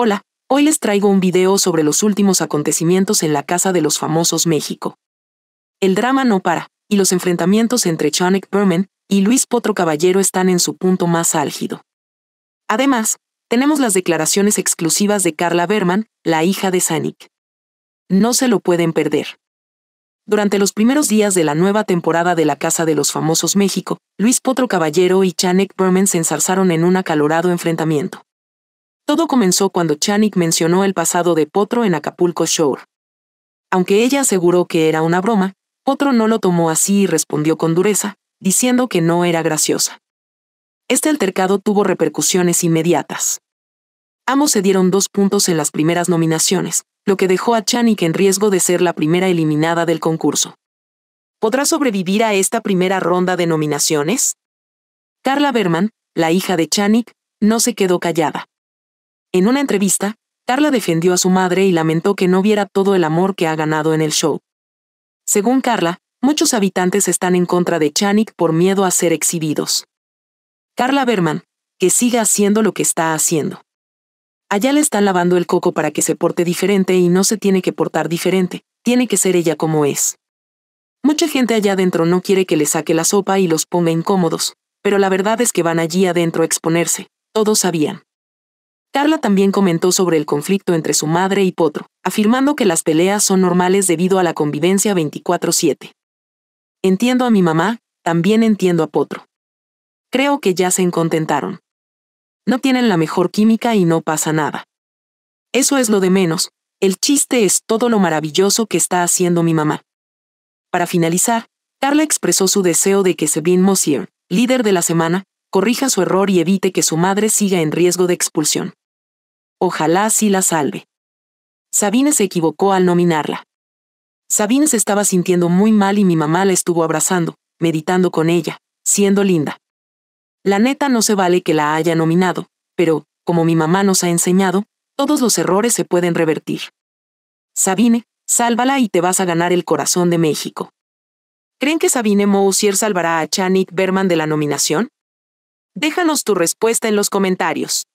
Hola, hoy les traigo un video sobre los últimos acontecimientos en la Casa de los Famosos México. El drama no para, y los enfrentamientos entre Chanek Berman y Luis Potro Caballero están en su punto más álgido. Además, tenemos las declaraciones exclusivas de Carla Berman, la hija de Zanik. No se lo pueden perder. Durante los primeros días de la nueva temporada de La Casa de los Famosos México, Luis Potro Caballero y Chanek Berman se ensarzaron en un acalorado enfrentamiento. Todo comenzó cuando Chanik mencionó el pasado de Potro en Acapulco Shore. Aunque ella aseguró que era una broma, Potro no lo tomó así y respondió con dureza, diciendo que no era graciosa. Este altercado tuvo repercusiones inmediatas. Ambos se dieron dos puntos en las primeras nominaciones, lo que dejó a Chanik en riesgo de ser la primera eliminada del concurso. ¿Podrá sobrevivir a esta primera ronda de nominaciones? Carla Berman, la hija de Chanik, no se quedó callada. En una entrevista, Carla defendió a su madre y lamentó que no viera todo el amor que ha ganado en el show. Según Carla, muchos habitantes están en contra de Chanik por miedo a ser exhibidos. Carla Berman, que siga haciendo lo que está haciendo. Allá le están lavando el coco para que se porte diferente y no se tiene que portar diferente, tiene que ser ella como es. Mucha gente allá adentro no quiere que le saque la sopa y los ponga incómodos, pero la verdad es que van allí adentro a exponerse, todos sabían. Carla también comentó sobre el conflicto entre su madre y Potro, afirmando que las peleas son normales debido a la convivencia 24/7. Entiendo a mi mamá, también entiendo a Potro. Creo que ya se contentaron. No tienen la mejor química y no pasa nada. Eso es lo de menos, el chiste es todo lo maravilloso que está haciendo mi mamá. Para finalizar, Carla expresó su deseo de que Sabine Mosier, líder de la semana, corrija su error y evite que su madre siga en riesgo de expulsión. Ojalá sí la salve. Sabine se equivocó al nominarla. Sabine se estaba sintiendo muy mal y mi mamá la estuvo abrazando, meditando con ella, siendo linda. La neta no se vale que la haya nominado, pero, como mi mamá nos ha enseñado, todos los errores se pueden revertir. Sabine, sálvala y te vas a ganar el corazón de México. ¿Creen que Sabine Moussier salvará a Chanik Berman de la nominación? Déjanos tu respuesta en los comentarios.